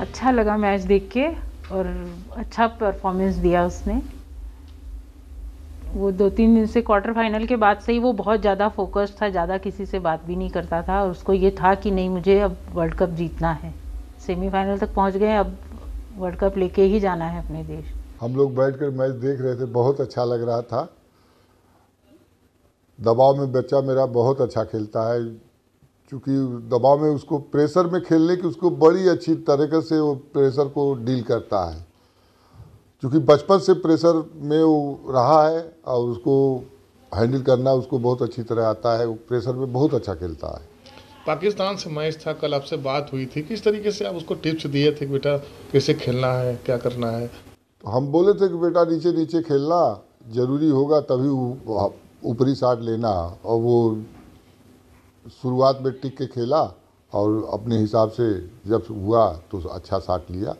अच्छा लगा मैच देख के और अच्छा परफॉर्मेंस दिया उसने वो दो तीन दिन से क्वार्टर फाइनल के बाद से ही वो बहुत ज़्यादा फोकस था ज़्यादा किसी से बात भी नहीं करता था और उसको ये था कि नहीं मुझे अब वर्ल्ड कप जीतना है सेमीफाइनल तक पहुंच गए अब वर्ल्ड कप लेके ही जाना है अपने देश हम लोग कर मैच देख रहे थे बहुत अच्छा लग रहा था दबाव में बच्चा मेरा बहुत अच्छा खेलता है क्योंकि दबाव में उसको प्रेशर में खेलने की उसको बड़ी अच्छी तरीके से वो प्रेशर को डील करता है क्योंकि बचपन से प्रेशर में वो रहा है और उसको हैंडल करना उसको बहुत अच्छी तरह आता है वो प्रेशर में बहुत अच्छा खेलता है पाकिस्तान से मैच था कल आपसे बात हुई थी किस तरीके से आप उसको टिप्स दिए थे कि बेटा कैसे खेलना है क्या करना है तो हम बोले थे कि बेटा नीचे नीचे खेलना ज़रूरी होगा तभी ऊपरी साट लेना और वो शुरुआत में टिक के खेला और अपने हिसाब से जब हुआ तो अच्छा साथ लिया